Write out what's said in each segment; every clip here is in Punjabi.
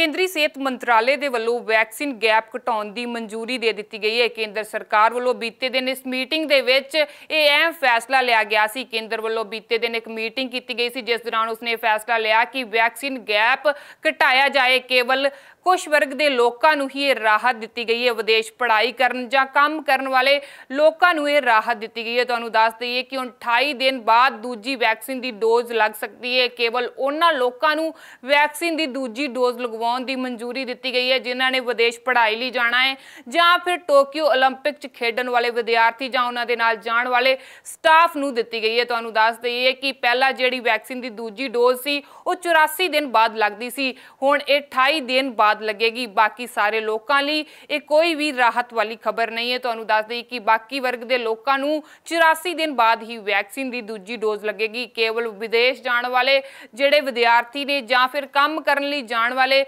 ਕੇਂਦਰੀ ਸਿਹਤ ਮੰਤਰਾਲੇ ਦੇ ਵੱਲੋਂ ਵੈਕਸੀਨ ਗੈਪ ਘਟਾਉਣ ਦੀ ਮਨਜ਼ੂਰੀ ਦੇ ਦਿੱਤੀ ਗਈ ਹੈ ਕੇਂਦਰ ਸਰਕਾਰ ਵੱਲੋਂ ਬੀਤੇ ਦਿਨ ਇਸ ਮੀਟਿੰਗ ਦੇ ਵਿੱਚ ਇਹ ਅਹਿਮ ਫੈਸਲਾ ਲਿਆ ਗਿਆ ਸੀ ਕੇਂਦਰ ਵੱਲੋਂ ਬੀਤੇ ਦਿਨ ਇੱਕ ਮੀਟਿੰਗ ਕੀਤੀ ਗਈ ਸੀ ਜਿਸ ਦੌਰਾਨ ਉਸਨੇ ਫੈਸਲਾ ਲਿਆ ਕਿ ਵੈਕਸੀਨ ਗੈਪ ਘਟਾਇਆ ਜਾਏ ਕੇਵਲ ਕੁਝ ਵਰਗ ਦੇ ਲੋਕਾਂ ਨੂੰ ਹੀ ਇਹ ਰਾਹਤ ਦਿੱਤੀ ਗਈ ਹੈ ਵਿਦੇਸ਼ ਪੜ੍ਹਾਈ ਕਰਨ ਜਾਂ ਕੰਮ ਕਰਨ ਵਾਲੇ ਲੋਕਾਂ ਨੂੰ ਇਹ ਰਾਹਤ ਦਿੱਤੀ ਗਈ ਹੈ ਤੁਹਾਨੂੰ ਦੱਸ ਦਈਏ ਕਿ 28 ਦਿਨ ਬਾਅਦ ਦੂਜੀ ਵੈਕਸੀਨ ਦੀ ਡੋਜ਼ ਲੱਗ ਸਕਦੀ ਹੈ ਕੇਵਲ ਉਹਨਾਂ ਲੋਕਾਂ ਨੂੰ ਵੈਕਸੀਨ ਦੀ ਦੂਜੀ ਡੋਜ਼ ਲਗਵਾਉਣ ਦੀ ਮਨਜ਼ੂਰੀ ਦਿੱਤੀ ਗਈ ਹੈ ਜਿਨ੍ਹਾਂ ਨੇ ਵਿਦੇਸ਼ ਪੜ੍ਹਾਈ ਲਈ ਜਾਣਾ ਹੈ ਜਾਂ ਫਿਰ ਟੋਕੀਓ 올림픽 'ਚ ਖੇਡਣ ਵਾਲੇ ਵਿਦਿਆਰਥੀ ਜਾਂ ਉਹਨਾਂ ਦੇ ਨਾਲ ਜਾਣ ਵਾਲੇ ਸਟਾਫ ਨੂੰ ਦਿੱਤੀ ਗਈ ਹੈ ਤੁਹਾਨੂੰ ਦੱਸ ਦਈਏ ਕਿ ਪਹਿਲਾਂ ਜਿਹੜੀ ਵੈਕਸੀਨ ਦੀ ਦੂਜੀ ਡੋਜ਼ ਸੀ ਉਹ 84 ਦਿਨ ਬਾਅਦ ਲੱਗਦੀ ਸੀ ਹੁਣ ਇਹ 28 ਦਿਨ ਬਾਅਦ ਬਾਅਦ ਲੱਗੇਗੀ ਬਾਕੀ ਸਾਰੇ ਲੋਕਾਂ ਲਈ ਇਹ ਕੋਈ ਵੀ ਰਾਹਤ ਵਾਲੀ ਖਬਰ ਨਹੀਂ ਹੈ ਤੁਹਾਨੂੰ ਦੱਸ ਦਈ ਕਿ ਬਾਕੀ ਵਰਗ ਦੇ ਲੋਕਾਂ ਨੂੰ 84 ਦਿਨ ਬਾਅਦ ਹੀ ਵੈਕਸੀਨ ਦੀ ਦੂਜੀ ਡੋਜ਼ ਲੱਗੇਗੀ ਕੇਵਲ ਵਿਦੇਸ਼ ਜਾਣ ਵਾਲੇ ਜਿਹੜੇ ਵਿਦਿਆਰਥੀ ਨੇ ਜਾਂ ਫਿਰ ਕੰਮ ਕਰਨ ਲਈ ਜਾਣ ਵਾਲੇ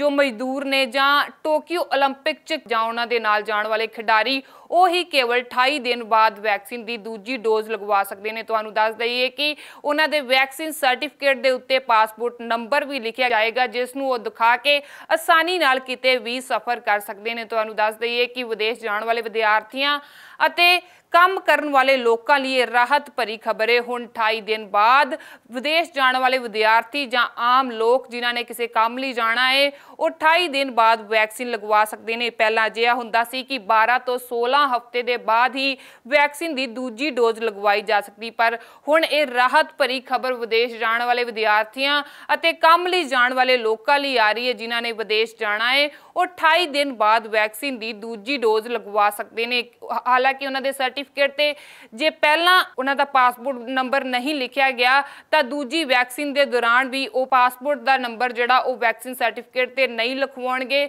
ਜੋ ਮਜ਼ਦੂਰ ਨੇ ਜਾਂ ਟੋਕੀਓ 올림픽 ਚ ਜਾਂ ਉਹਨਾਂ ਦੇ ਨਾਲ ਜਾਣ ਵਾਲੇ ਖਿਡਾਰੀ ਉਹ ਹੀ ਕੇਵਲ 28 ਦਿਨ ਬਾਅਦ ਵੈਕਸੀਨ ਦੀ ਦੂਜੀ ਡੋਜ਼ ਲਗਵਾ ਸਕਦੇ ਨੇ ਤੁਹਾਨੂੰ ਦੱਸ ਦਈਏ ਕਿ ਉਹਨਾਂ ਦੇ ਵੈਕਸੀਨ ਸਰਟੀਫਿਕੇਟ ਦੇ ਉੱਤੇ ਪਾਸਪੋਰਟ ਨੰਬਰ ਵੀ ਲਿਖਿਆ ਜਾਏਗਾ ਜਿਸ ਨੂੰ ਉਹ ਦਿਖਾ ਕੇ ਆਸਾਨੀ ਨਾਲ ਕਿਤੇ ਵੀ ਸਫ਼ਰ ਕਰ ਸਕਦੇ ਨੇ ਤੁਹਾਨੂੰ ਦੱਸ ਦਈਏ ਕਿ ਵਿਦੇਸ਼ ਜਾਣ ਵਾਲੇ ਵਿਦਿਆਰਥੀਆਂ ਅਤੇ ਕੰਮ ਕਰਨ ਵਾਲੇ ਲੋਕਾਂ ਲਈ ਰਾਹਤ ਭਰੀ ਖਬਰ ਹੈ ਹੁਣ 28 ਦਿਨ ਬਾਅਦ ਵਿਦੇਸ਼ ਜਾਣ ਵਾਲੇ ਵਿਦਿਆਰਥੀ ਜਾਂ ਆਮ ਲੋਕ ਜਿਨ੍ਹਾਂ ਨੇ ਕਿਸੇ ਕੰਮ ਲਈ ਜਾਣਾ ਹੈ ਉਹ 28 ਦਿਨ ਬਾਅਦ ਵੈਕਸੀਨ ਲਗਵਾ ਸਕਦੇ ਨੇ ਪਹਿਲਾਂ ਜਿਹਾ ਹੁੰਦਾ ਸੀ ਕਿ 12 ਤੋਂ 16 ਹਫ਼ਤੇ ਦੇ ਬਾਅਦ ਹੀ ਵੈਕਸੀਨ ਦੀ ਦੂਜੀ ਡੋਜ਼ ਲਗਵਾਈ ਜਾ ਸਕਦੀ ਪਰ ਹੁਣ ਇਹ ਰਾਹਤ ਭਰੀ ਖਬਰ ਵਿਦੇਸ਼ ਜਾਣ ਵਾਲੇ ਵਿਦਿਆਰਥੀਆਂ ਅਤੇ ਕੰਮ ਲਈ ਜਾਣ ਵਾਲੇ ਲੋਕਾਂ ਲਈ ਆ ਰਹੀ ਹੈ ਜਿਨ੍ਹਾਂ ਨੇ ਵਿਦੇਸ਼ ਜਾਣਾ ਹੈ ਉਹ 28 ਦਿਨ ਬਾਅਦ ਵੈਕਸੀਨ ਦੀ ਦੂਜੀ ਡੋਜ਼ ਲਗਵਾ ਸਕਦੇ ਨੇ ਹਾਲਾਂਕਿ ਉਹਨਾਂ ਦੇ ਸਰਟੀਫਿਕੇਟ ਤੇ ਜੇ ਪਹਿਲਾਂ ਉਹਨਾਂ ਦਾ ਪਾਸਪੋਰਟ ਨੰਬਰ ਨਹੀਂ ਲਿਖਿਆ ਗਿਆ ਤਾਂ ਦੂਜੀ ਵੈਕਸੀਨ ਦੇ ਦੌਰਾਨ ਵੀ ਉਹ ਪਾਸਪੋਰਟ ਦਾ ਨੰਬਰ ਜਿਹੜਾ ਉਹ ਵੈਕਸੀਨ ਸਰਟੀਫਿਕੇਟ ਤੇ ਨਹੀਂ ਲਿਖਵਾਉਣਗੇ